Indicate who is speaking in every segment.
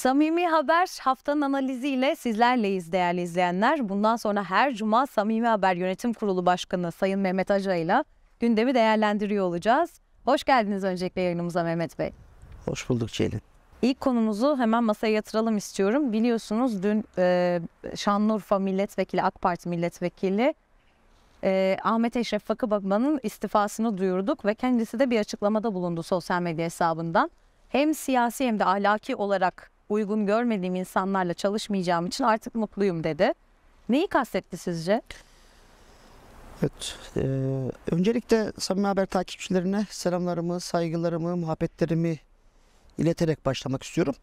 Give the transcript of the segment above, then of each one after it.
Speaker 1: Samimi Haber haftanın analiziyle sizlerleyiz değerli izleyenler. Bundan sonra her cuma Samimi Haber Yönetim Kurulu Başkanı Sayın Mehmet Aca ile gündemi değerlendiriyor olacağız. Hoş geldiniz öncelikle yayınımıza Mehmet Bey.
Speaker 2: Hoş bulduk Ceylin.
Speaker 1: İlk konumuzu hemen masaya yatıralım istiyorum. Biliyorsunuz dün e, Şanlıurfa Milletvekili, AK Parti Milletvekili e, Ahmet Eşref Fakıbakman'ın istifasını duyurduk ve kendisi de bir açıklamada bulundu sosyal medya hesabından. Hem siyasi hem de ahlaki olarak uygun görmediğim insanlarla çalışmayacağım için artık mutluyum dedi. Neyi kastetti sizce?
Speaker 2: Evet. E, öncelikle Samimi Haber takipçilerine selamlarımı, saygılarımı, muhabbetlerimi ileterek başlamak istiyorum.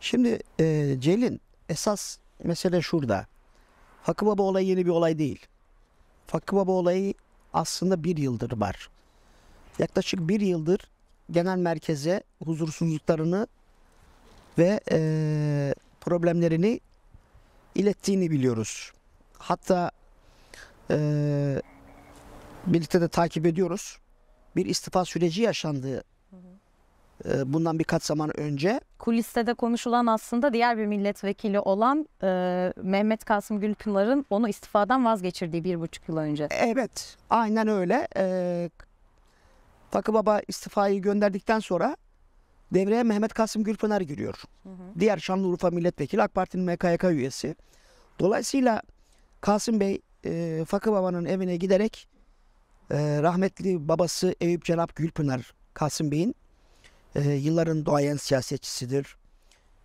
Speaker 2: Şimdi e, Celin esas mesele şurada. Hakkı Baba olayı yeni bir olay değil. Hakkı Baba olayı aslında bir yıldır var. Yaklaşık bir yıldır genel merkeze huzursuzluklarını ve e, problemlerini ilettiğini biliyoruz. Hatta e, birlikte de takip ediyoruz. Bir istifa süreci yaşandı e, bundan birkaç zaman önce.
Speaker 1: Kuliste de konuşulan aslında diğer bir milletvekili olan e, Mehmet Kasım Gülpınar'ın onu istifadan vazgeçirdiği bir buçuk yıl önce.
Speaker 2: Evet aynen öyle. E, Fakı Baba istifayı gönderdikten sonra Devreye Mehmet Kasım Gülpınar giriyor. Hı hı. Diğer Şanlıurfa Milletvekili AK Parti'nin MKYK üyesi. Dolayısıyla Kasım Bey e, Fakı Baba'nın evine giderek e, rahmetli babası Eyüp Cenap Gülpınar Kasım Bey'in e, yılların doğayan siyasetçisidir.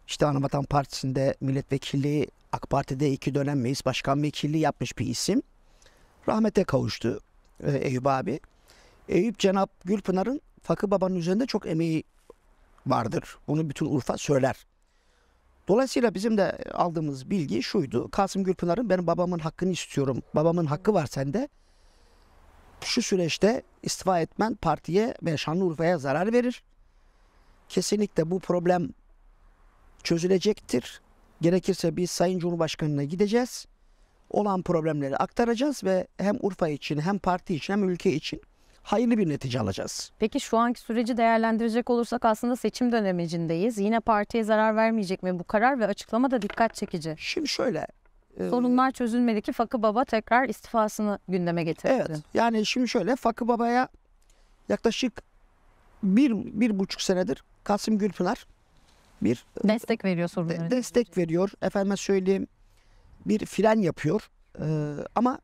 Speaker 2: İşte Anavatan Partisi'nde milletvekili, AK Parti'de iki dönem meclis başkan vekili yapmış bir isim. Rahmete kavuştu e, Eyüp abi. Eyüp Cenap Gülpınar'ın Fakı Baba'nın üzerinde çok emeği vardır. Bunu bütün Urfa söyler. Dolayısıyla bizim de aldığımız bilgi şuydu. Kasım Gülpınar'ın benim babamın hakkını istiyorum. Babamın hakkı var sende. Şu süreçte istifa etmen partiye ve Şanlıurfa'ya zarar verir. Kesinlikle bu problem çözülecektir. Gerekirse biz Sayın Cumhurbaşkanı'na gideceğiz. Olan problemleri aktaracağız ve hem Urfa için hem parti için hem ülke için hayırlı bir netice alacağız.
Speaker 1: Peki şu anki süreci değerlendirecek olursak aslında seçim dönemecindeyiz. Yine partiye zarar vermeyecek mi bu karar ve açıklama da dikkat çekici. Şimdi şöyle e, Sorunlar çözülmedi ki Fakı Baba tekrar istifasını gündeme
Speaker 2: getirdi. Evet yani şimdi şöyle Fakı Baba'ya yaklaşık bir, bir buçuk senedir Kasım Gülpınar bir e, destek veriyor sorunları. De, destek veriyor. Efendime söyleyeyim bir fren yapıyor. Ee, ama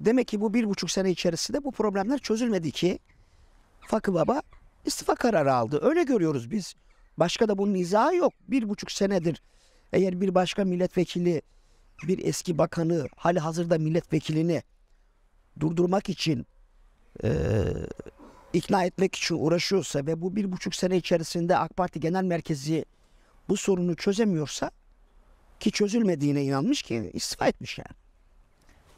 Speaker 2: Demek ki bu bir buçuk sene içerisinde bu problemler çözülmedi ki Fakı Baba istifa kararı aldı. Öyle görüyoruz biz. Başka da bunun izahı yok. Bir buçuk senedir eğer bir başka milletvekili, bir eski bakanı, hali hazırda milletvekilini durdurmak için e, ikna etmek için uğraşıyorsa ve bu bir buçuk sene içerisinde AK Parti Genel Merkezi bu sorunu çözemiyorsa ki çözülmediğine inanmış ki istifa etmiş yani.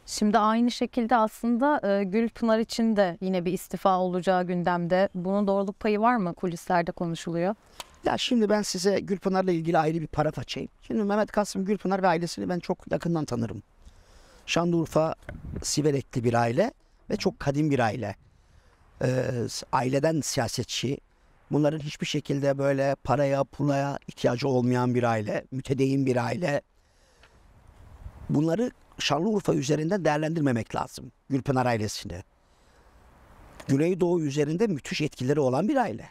Speaker 1: Şimdi aynı şekilde aslında e, Gül Pınar için de yine bir istifa olacağı gündemde. Bunun doğruluk payı var mı?
Speaker 2: Kulislerde konuşuluyor. Ya şimdi ben size Gülpınar'la ilgili ayrı bir paraf açayım. Şimdi Mehmet Kasım Gülpınar ve ailesini ben çok yakından tanırım. Şanlıurfa Siverekli bir aile ve çok kadim bir aile. Ee, aileden siyasetçi, bunların hiçbir şekilde böyle paraya, pulaya ihtiyacı olmayan bir aile, mütedeyin bir aile. Bunları Şanlıurfa üzerinden değerlendirmemek lazım Gülpınar ailesini. Güneydoğu üzerinde müthiş etkileri olan bir aile.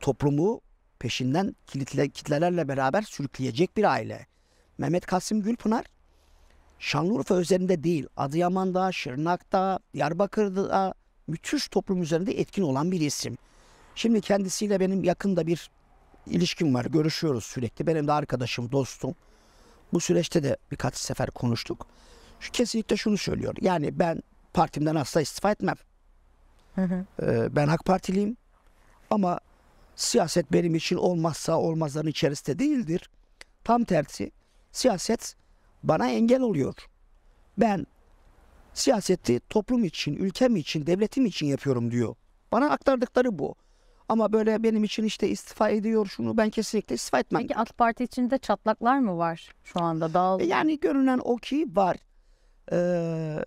Speaker 2: Toplumu peşinden kilitle, kitlelerle beraber sürükleyecek bir aile. Mehmet Kasım Gülpınar Şanlıurfa üzerinde değil, Adıyaman'da, Şırnak'ta, Diyarbakır'da müthiş toplum üzerinde etkin olan bir isim. Şimdi kendisiyle benim yakında bir ilişkim var. Görüşüyoruz sürekli. Benim de arkadaşım, dostum. Bu süreçte de birkaç sefer konuştuk. Şu kesinlikle şunu söylüyor. Yani ben partimden asla istifa etmem. Ee, ben AK Partiliyim ama siyaset benim için olmazsa olmazların içerisinde değildir. Tam tersi siyaset bana engel oluyor. Ben siyaseti toplum için, ülkem için, devletim için yapıyorum diyor. Bana aktardıkları bu. Ama böyle benim için işte istifa ediyor şunu ben kesinlikle istifa etmem. Peki AK Parti içinde çatlaklar mı var şu anda? Dağıl... E, yani görünen o ki var. Ee,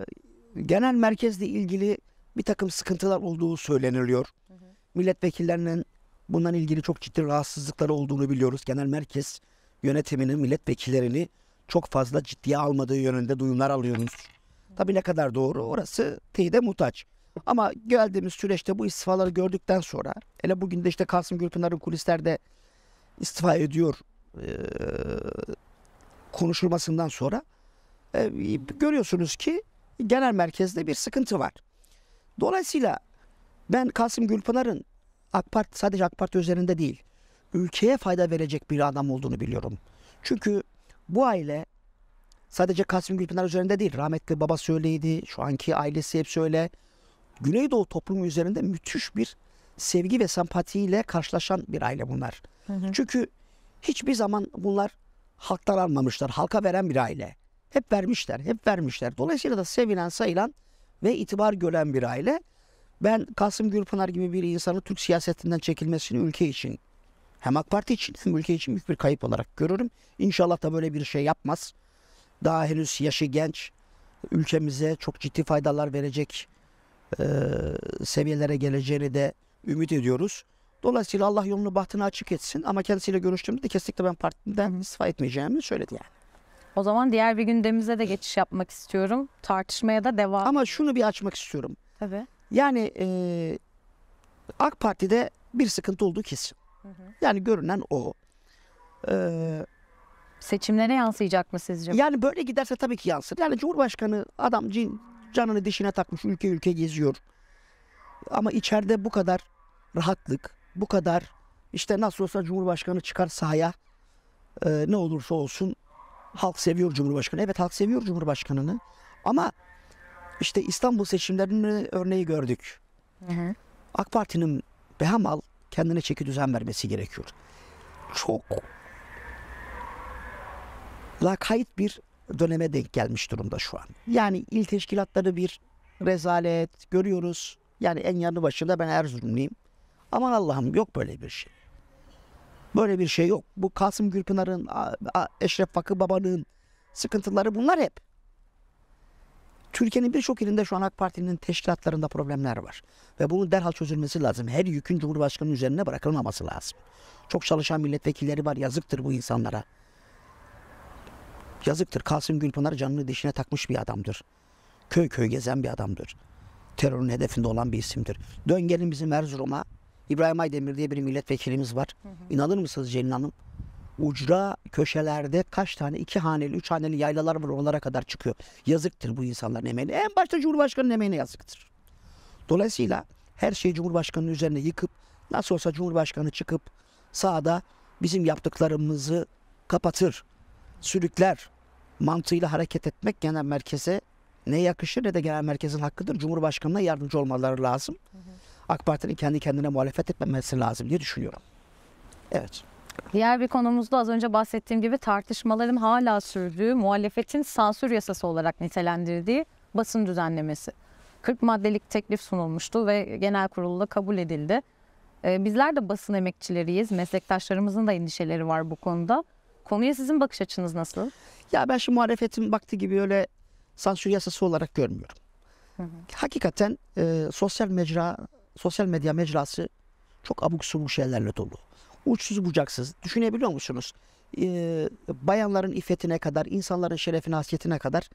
Speaker 2: genel merkezle ilgili bir takım sıkıntılar olduğu söyleniliyor. Hı hı. Milletvekillerinin bundan ilgili çok ciddi rahatsızlıkları olduğunu biliyoruz. Genel merkez yönetiminin milletvekillerini çok fazla ciddiye almadığı yönünde duyumlar alıyoruz. Tabii ne kadar doğru orası teyide muhtaç. Ama geldiğimiz süreçte bu istifaları gördükten sonra hele bugün de işte Kasım Gülpınar'ın kulislerde istifa ediyor e, konuşulmasından sonra e, görüyorsunuz ki genel merkezde bir sıkıntı var. Dolayısıyla ben Kasım Gülpınar'ın AK Parti sadece AK Parti üzerinde değil ülkeye fayda verecek bir adam olduğunu biliyorum. Çünkü bu aile sadece Kasım Gülpınar üzerinde değil rahmetli babası öyleydi şu anki ailesi hep öyle Güneydoğu toplumu üzerinde müthiş bir sevgi ve sempatiyle karşılaşan bir aile bunlar. Hı hı. Çünkü hiçbir zaman bunlar halktan almamışlar. Halka veren bir aile. Hep vermişler, hep vermişler. Dolayısıyla da sevilen, sayılan ve itibar gören bir aile. Ben Kasım Gürpınar gibi bir insanı Türk siyasetinden çekilmesini ülke için hem AK Parti için hem ülke için büyük bir kayıp olarak görürüm. İnşallah da böyle bir şey yapmaz. Daha henüz yaşı genç, ülkemize çok ciddi faydalar verecek e, seviyelere geleceğini de ümit ediyoruz. Dolayısıyla Allah yolunu bahtını açık etsin ama kendisiyle görüştüğümde de kesinlikle ben partiden istifa etmeyeceğimi söyledi yani.
Speaker 1: O zaman diğer bir gündemimize de geçiş yapmak istiyorum. Tartışmaya da devam. Ama şunu bir
Speaker 2: açmak istiyorum. Tabii. Yani e, AK Parti'de bir sıkıntı olduğu kesin. Yani görünen o. Ee, Seçimlere yansıyacak mı sizce? Yani böyle giderse tabii ki yansır. Yani Cumhurbaşkanı adam cin canını dişine takmış ülke ülke geziyor. Ama içeride bu kadar rahatlık, bu kadar işte nasıl olsa Cumhurbaşkanı çıkar sahaya e, ne olursa olsun halk seviyor Cumhurbaşkanı. Evet halk seviyor Cumhurbaşkanını ama işte İstanbul seçimlerinin örneği gördük. Hı hı. AK Parti'nin behamal kendine çeki düzen vermesi gerekiyor. Çok lakayt bir döneme denk gelmiş durumda şu an. Yani il teşkilatları bir rezalet görüyoruz. Yani en yanı başında ben Erzurumluyum. Aman Allah'ım yok böyle bir şey. Böyle bir şey yok. Bu Kasım Gülpınar'ın, Eşref Vakı Baba'nın sıkıntıları bunlar hep. Türkiye'nin birçok ilinde şu an AK Parti'nin teşkilatlarında problemler var. Ve bunun derhal çözülmesi lazım. Her yükün Cumhurbaşkanı üzerine bırakılmaması lazım. Çok çalışan milletvekilleri var. Yazıktır bu insanlara. Yazıktır. Kasım Gülpınar canını dişine takmış bir adamdır. Köy köy gezen bir adamdır. Terörün hedefinde olan bir isimdir. Dön gelin bizim Erzurum'a. İbrahim Aydemir diye bir milletvekilimiz var. Hı hı. İnanır mısınız Celil Hanım? Ucra köşelerde kaç tane iki haneli, üç haneli yaylalar var oralara kadar çıkıyor. Yazıktır bu insanların emeğine. En başta Cumhurbaşkanı'nın emeğine yazıktır. Dolayısıyla her şeyi Cumhurbaşkanı'nın üzerine yıkıp nasıl olsa Cumhurbaşkanı çıkıp sağda bizim yaptıklarımızı kapatır, sürükler mantığıyla hareket etmek genel merkeze ne yakışır ne de genel merkezin hakkıdır. Cumhurbaşkanına yardımcı olmaları lazım. Hı hı. AK Parti'nin kendi kendine muhalefet etmemesi lazım diye düşünüyorum. Evet.
Speaker 1: Diğer bir konumuzda az önce bahsettiğim gibi tartışmaların hala sürdüğü muhalefetin sansür yasası olarak nitelendirdiği basın düzenlemesi. 40 maddelik teklif sunulmuştu ve genel kurulda kabul edildi. Ee, bizler de basın emekçileriyiz. Meslektaşlarımızın da endişeleri var bu konuda. Konuya sizin bakış açınız nasıl?
Speaker 2: Ya ben şu muhalefetin baktığı gibi öyle sansür yasası olarak görmüyorum. Hı hı. Hakikaten e, sosyal mecra, sosyal medya mecrası çok abuk subuk şeylerle dolu. Uçsuz bucaksız. Düşünebiliyor musunuz? E, bayanların iffetine kadar, insanların şerefine, hasiyetine kadar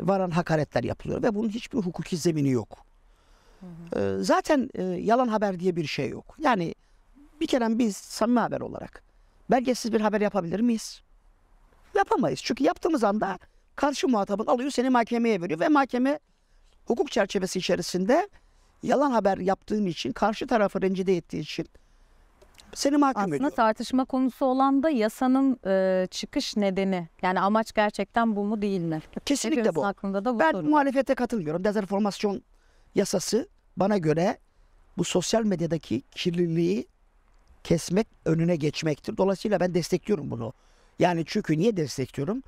Speaker 2: varan hakaretler yapılıyor ve bunun hiçbir hukuki zemini yok. E, zaten e, yalan haber diye bir şey yok. Yani bir kere biz samimi haber olarak belgesiz bir haber yapabilir miyiz? Yapamayız. Çünkü yaptığımız anda karşı muhatabın alıyor seni mahkemeye veriyor ve mahkeme hukuk çerçevesi içerisinde yalan haber yaptığın için karşı tarafı rencide ettiği için seni mahkum Aslında ediyor.
Speaker 1: tartışma konusu olan da yasanın e, çıkış nedeni. Yani amaç gerçekten bu mu değil mi? Kesinlikle bu.
Speaker 2: Aklında da bu ben soru. muhalefete katılmıyorum. Dezenformasyon yasası bana göre bu sosyal medyadaki kirliliği kesmek önüne geçmektir. Dolayısıyla ben destekliyorum bunu. Yani çünkü niye destekliyorum?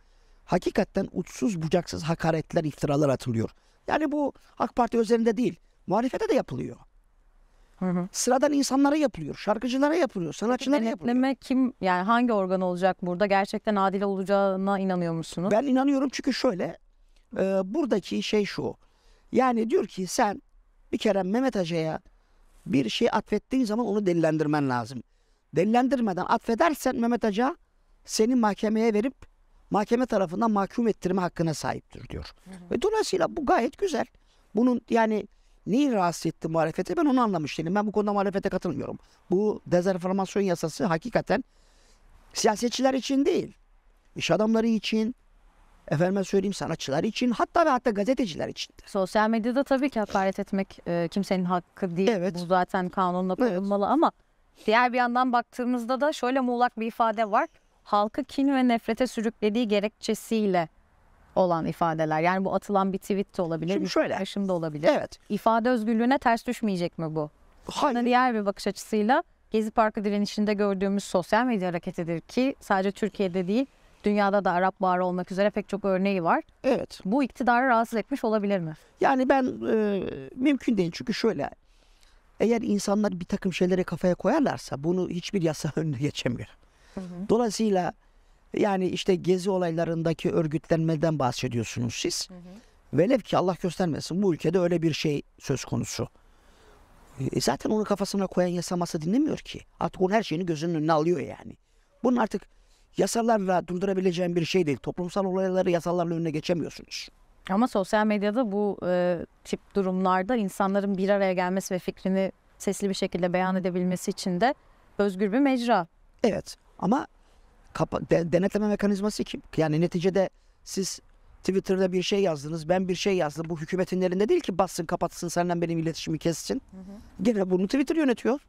Speaker 2: Hakikaten uçsuz bucaksız hakaretler, iftiralar atılıyor. Yani bu AK Parti üzerinde değil, muhalefete de yapılıyor. Hı hı. Sıradan insanlara yapılıyor, şarkıcılara yapılıyor, sanatçılara Peki, yapılıyor. Denetleme kim
Speaker 1: yani hangi organ olacak burada? Gerçekten adil olacağına
Speaker 2: inanıyor musunuz? Ben inanıyorum çünkü şöyle e, buradaki şey şu. Yani diyor ki sen bir kere Mehmet Ağa'ya bir şey atfettiğin zaman onu delillendirmen lazım. Delillendirmeden atfedersen Mehmet Hoca seni mahkemeye verip mahkeme tarafından mahkum ettirme hakkına sahiptir diyor. Hı hı. Ve dolayısıyla bu gayet güzel. Bunun yani neyi rahatsız etti muhalefete ben onu anlamış değilim. Ben bu konuda muhalefete katılmıyorum. Bu dezenformasyon yasası hakikaten siyasetçiler için değil, iş adamları için, Efendim, söyleyeyim sanatçılar için hatta ve hatta gazeteciler için.
Speaker 1: Sosyal medyada tabii ki hakaret etmek e, kimsenin hakkı değil. Evet. Bu zaten kanunla korunmalı evet. ama diğer bir yandan baktığımızda da şöyle muğlak bir ifade var. Halkı kin ve nefrete sürüklediği gerekçesiyle olan ifadeler. Yani bu atılan bir tweet de olabilir. Şimdi şöyle. Paylaşım da olabilir. Evet. İfade özgürlüğüne ters düşmeyecek mi bu? Hayır. Buna diğer bir bakış açısıyla Gezi Parkı direnişinde gördüğümüz sosyal medya hareketidir ki sadece Türkiye'de değil Dünyada da Arap Baharı olmak üzere pek çok örneği var. Evet. Bu iktidarı rahatsız etmiş olabilir mi?
Speaker 2: Yani ben e, mümkün değil çünkü şöyle eğer insanlar bir takım şeylere kafaya koyarlarsa bunu hiçbir yasa önüne geçemiyor. Hı hı. Dolayısıyla yani işte gezi olaylarındaki örgütlenmeden bahsediyorsunuz siz. Hı hı. Velev ki Allah göstermesin bu ülkede öyle bir şey söz konusu. E zaten onu kafasına koyan yasaması dinlemiyor ki. Artık onun her şeyini gözünün önüne alıyor yani. Bunun artık yasalarla durdurabileceğin bir şey değil. Toplumsal olayları yasalarla önüne geçemiyorsunuz.
Speaker 1: Ama sosyal medyada bu e, tip durumlarda insanların bir araya gelmesi ve fikrini sesli bir şekilde beyan edebilmesi için de
Speaker 2: özgür bir mecra. Evet ama kapa- de- denetleme mekanizması kim? Yani neticede siz Twitter'da bir şey yazdınız, ben bir şey yazdım. Bu hükümetin elinde değil ki bassın, kapatsın, senden benim iletişimi kessin. Hı hı. Gene bunu Twitter yönetiyor.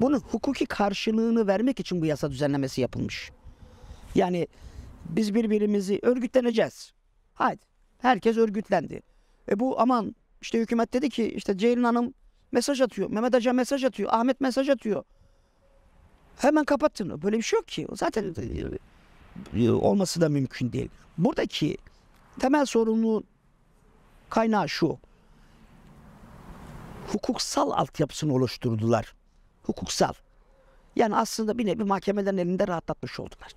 Speaker 2: Bunun hukuki karşılığını vermek için bu yasa düzenlemesi yapılmış. Yani biz birbirimizi örgütleneceğiz. Haydi herkes örgütlendi. E bu aman işte hükümet dedi ki işte Ceylin Hanım mesaj atıyor. Mehmet Hoca mesaj atıyor. Ahmet mesaj atıyor. Hemen kapattın. Böyle bir şey yok ki. Zaten e, olması da mümkün değil. Buradaki temel sorunun kaynağı şu. Hukuksal altyapısını oluşturdular hukuksal. Yani aslında bir nevi mahkemelerin elinde rahatlatmış oldular.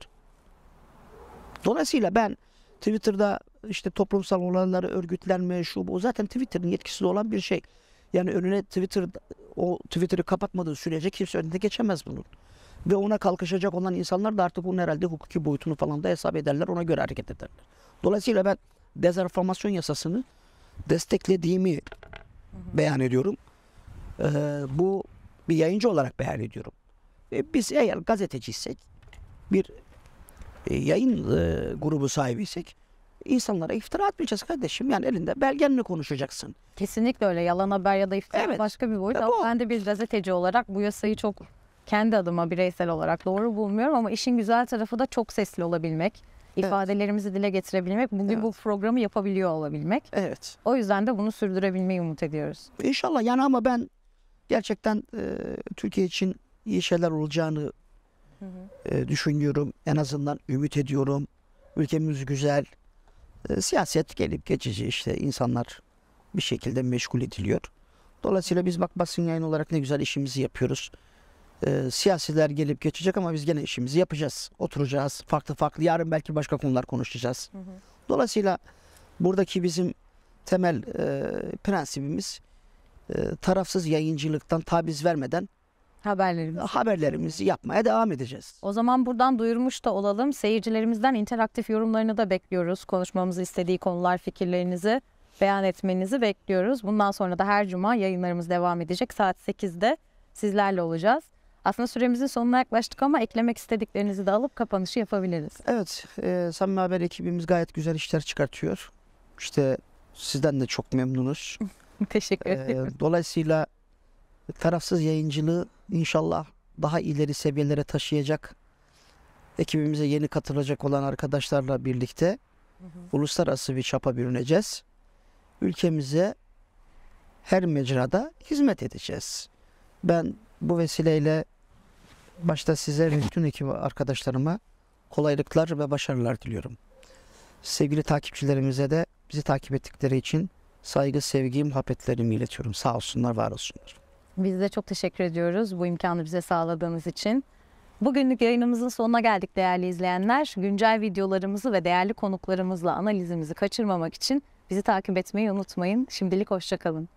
Speaker 2: Dolayısıyla ben Twitter'da işte toplumsal olanları örgütlenme, şu bu zaten Twitter'ın yetkisi olan bir şey. Yani önüne Twitter o Twitter'ı kapatmadığı sürece kimse önüne geçemez bunun. Ve ona kalkışacak olan insanlar da artık bunun herhalde hukuki boyutunu falan da hesap ederler, ona göre hareket ederler. Dolayısıyla ben dezenformasyon yasasını desteklediğimi beyan ediyorum. Ee, bu bir yayıncı olarak beyan ediyorum. E, biz eğer gazeteciysek bir e, yayın e, grubu sahibiysek insanlara iftira atmayacağız kardeşim. Yani elinde belgenle konuşacaksın.
Speaker 1: Kesinlikle öyle. Yalan haber ya da iftira evet. başka bir boyut. bu... Ben de bir gazeteci olarak bu yasayı çok kendi adıma bireysel olarak doğru bulmuyorum ama işin güzel tarafı da çok sesli olabilmek. ifadelerimizi evet. dile getirebilmek, bugün evet. bu programı yapabiliyor olabilmek. Evet. O yüzden de bunu
Speaker 2: sürdürebilmeyi umut ediyoruz. İnşallah yani ama ben gerçekten e, Türkiye için iyi şeyler olacağını hı hı. E, düşünüyorum. En azından ümit ediyorum. Ülkemiz güzel. E, siyaset gelip geçici işte insanlar bir şekilde meşgul ediliyor. Dolayısıyla biz bak basın yayın olarak ne güzel işimizi yapıyoruz. E, siyasiler gelip geçecek ama biz gene işimizi yapacağız. Oturacağız farklı farklı. Yarın belki başka konular konuşacağız. Hı hı. Dolayısıyla buradaki bizim temel e, prensibimiz e, tarafsız yayıncılıktan tabiz vermeden e, haberlerimizi. haberlerimizi yapmaya devam edeceğiz.
Speaker 1: O zaman buradan duyurmuş da olalım. Seyircilerimizden interaktif yorumlarını da bekliyoruz. Konuşmamızı istediği konular, fikirlerinizi beyan etmenizi bekliyoruz. Bundan sonra da her cuma yayınlarımız devam edecek. Saat 8'de sizlerle olacağız. Aslında süremizin sonuna yaklaştık ama eklemek istediklerinizi de alıp kapanışı yapabiliriz. Evet,
Speaker 2: e, Samimi Haber ekibimiz gayet güzel işler çıkartıyor. İşte sizden de çok memnunuz. Teşekkür ee, ederim. dolayısıyla tarafsız yayıncılığı inşallah daha ileri seviyelere taşıyacak ekibimize yeni katılacak olan arkadaşlarla birlikte hı hı. uluslararası bir çapa bürüneceğiz. Ülkemize her mecrada hizmet edeceğiz. Ben bu vesileyle başta size ve bütün ekip arkadaşlarıma kolaylıklar ve başarılar diliyorum. Sevgili takipçilerimize de bizi takip ettikleri için saygı, sevgi, muhabbetlerimi iletiyorum. Sağ olsunlar, var olsunlar.
Speaker 1: Biz de çok teşekkür ediyoruz bu imkanı bize sağladığınız için. Bugünlük yayınımızın sonuna geldik değerli izleyenler. Güncel videolarımızı ve değerli konuklarımızla analizimizi kaçırmamak için bizi takip etmeyi unutmayın. Şimdilik hoşçakalın.